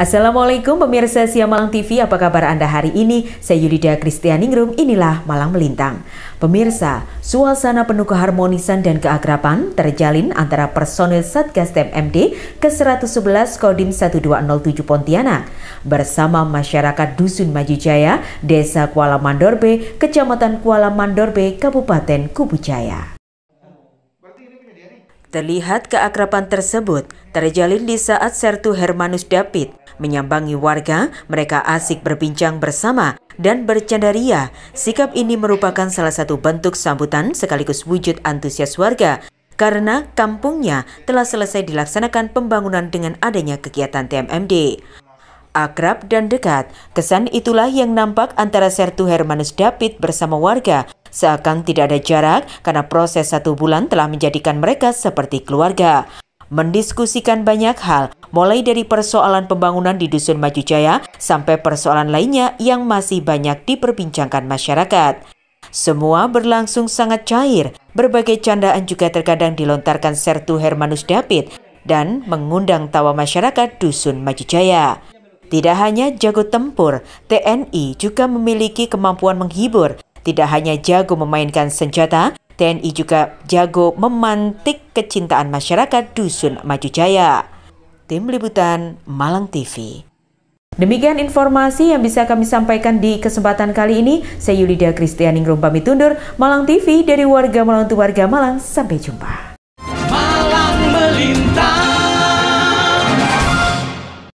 Assalamualaikum pemirsa Siang Malang TV, apa kabar Anda hari ini? Saya Yudida Kristianingrum, inilah Malang Melintang. Pemirsa, suasana penuh keharmonisan dan keakraban terjalin antara personil Satgas TMD ke-111 Kodim 1207 Pontianak bersama masyarakat Dusun Maju Jaya Desa Kuala Mandorbe, Kecamatan Kuala Mandorbe, Kabupaten Kubu Jaya. Terlihat keakraban tersebut terjalin di saat Sertu Hermanus David menyambangi warga, mereka asik berbincang bersama dan bercandaria. Sikap ini merupakan salah satu bentuk sambutan sekaligus wujud antusias warga karena kampungnya telah selesai dilaksanakan pembangunan dengan adanya kegiatan TMMD. Akrab dan dekat, kesan itulah yang nampak antara Sertu Hermanus David bersama warga. Seakan tidak ada jarak karena proses satu bulan telah menjadikan mereka seperti keluarga mendiskusikan banyak hal, mulai dari persoalan pembangunan di Dusun Maju Jaya sampai persoalan lainnya yang masih banyak diperbincangkan masyarakat. Semua berlangsung sangat cair, berbagai candaan juga terkadang dilontarkan Sertu Hermanus David dan mengundang tawa masyarakat Dusun Maju Jaya. Tidak hanya jago tempur, TNI juga memiliki kemampuan menghibur. Tidak hanya jago memainkan senjata, TNI juga jago memantik kecintaan masyarakat Dusun Maju Jaya. Tim Liputan Malang TV. Demikian informasi yang bisa kami sampaikan di kesempatan kali ini. Saya Yulida Kristianing Rumpami Tundur, Malang TV dari warga Malang untuk warga Malang. Sampai jumpa.